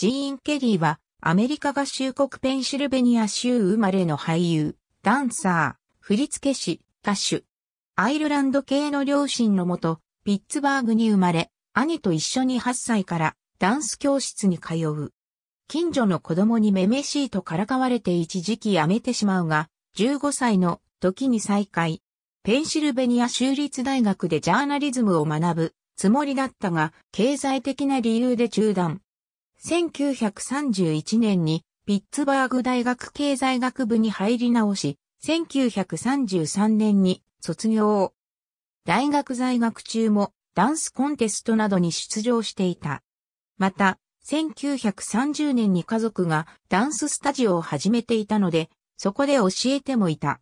ジーン・ケリーは、アメリカ合衆国ペンシルベニア州生まれの俳優、ダンサー、振付師、歌手。アイルランド系の両親のもと、ピッツバーグに生まれ、兄と一緒に8歳からダンス教室に通う。近所の子供にめめしいとからかわれて一時期やめてしまうが、15歳の時に再会。ペンシルベニア州立大学でジャーナリズムを学ぶつもりだったが、経済的な理由で中断。1931年にピッツバーグ大学経済学部に入り直し、1933年に卒業。大学在学中もダンスコンテストなどに出場していた。また、1930年に家族がダンススタジオを始めていたので、そこで教えてもいた。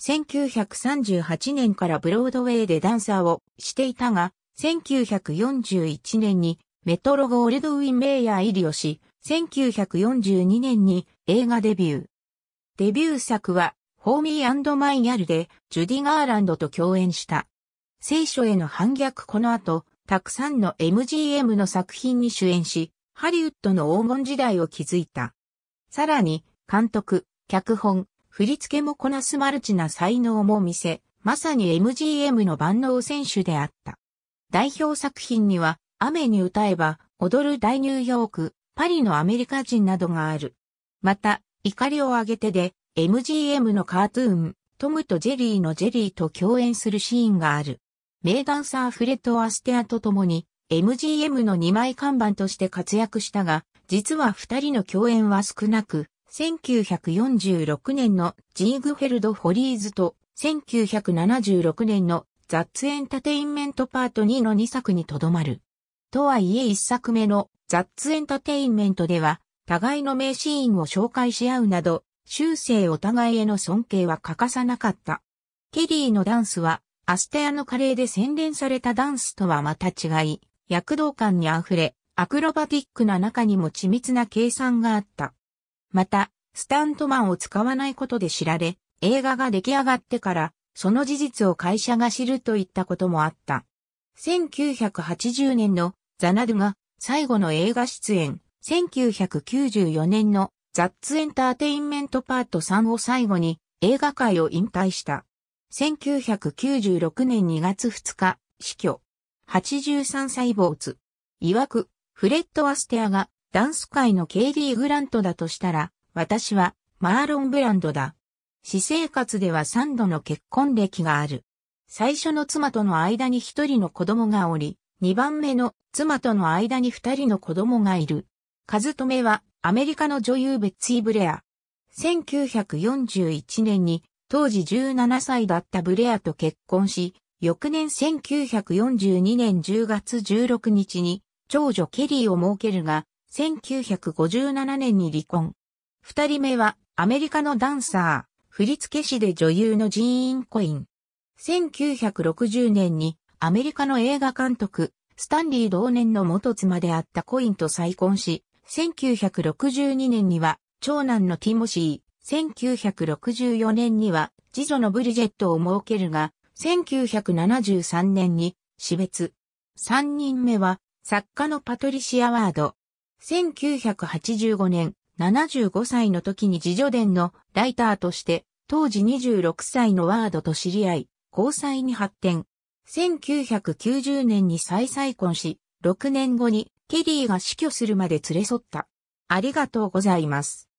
1938年からブロードウェイでダンサーをしていたが、1941年にメトロゴールドウィン・メイヤー入りをし、1942年に映画デビュー。デビュー作は、ホーミーマイヤルで、ジュディ・ガーランドと共演した。聖書への反逆この後、たくさんの MGM の作品に主演し、ハリウッドの黄金時代を築いた。さらに、監督、脚本、振り付けもこなすマルチな才能も見せ、まさに MGM の万能選手であった。代表作品には、雨に歌えば、踊る大ニューヨーク、パリのアメリカ人などがある。また、怒りをあげてで、MGM のカートゥーン、トムとジェリーのジェリーと共演するシーンがある。名ダンサーフレット・アステアと共に、MGM の2枚看板として活躍したが、実は2人の共演は少なく、1946年のジーグフェルド・ホリーズと1976年のザッツ・エンタテインメントパート2の2作にとどまる。とはいえ一作目のザッツエンタテインメントでは、互いの名シーンを紹介し合うなど、終生お互いへの尊敬は欠かさなかった。ケリーのダンスは、アステアのカレーで洗練されたダンスとはまた違い、躍動感に溢れ、アクロバティックな中にも緻密な計算があった。また、スタントマンを使わないことで知られ、映画が出来上がってから、その事実を会社が知るといったこともあった。1980年のザナドゥが最後の映画出演、1994年のザッツエンターテインメントパート3を最後に映画界を引退した。1996年2月2日、死去。83歳主。曰く、フレッド・アステアがダンス界のケイリー・グラントだとしたら、私はマーロン・ブランドだ。私生活では3度の結婚歴がある。最初の妻との間に一人の子供がおり、二番目の妻との間に二人の子供がいる。カズトメはアメリカの女優ベッツィ・ブレア。1941年に当時17歳だったブレアと結婚し、翌年1942年10月16日に長女ケリーを設けるが、1957年に離婚。二人目はアメリカのダンサー、振付師で女優のジーン・コイン。1960年にアメリカの映画監督、スタンリー同年の元妻であったコインと再婚し、1962年には長男のティモシー、1964年には次女のブリジェットを設けるが、1973年に死別。3人目は作家のパトリシア・ワード。1985年、75歳の時に自女伝のライターとして、当時26歳のワードと知り合い、交際に発展。1990年に再再婚し、6年後にケリーが死去するまで連れ添った。ありがとうございます。